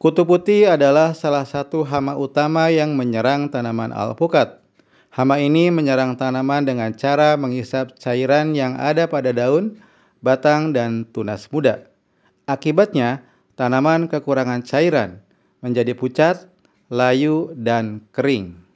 Kutu putih adalah salah satu hama utama yang menyerang tanaman alpukat. Hama ini menyerang tanaman dengan cara menghisap cairan yang ada pada daun, batang, dan tunas muda. Akibatnya, tanaman kekurangan cairan, menjadi pucat, layu, dan kering.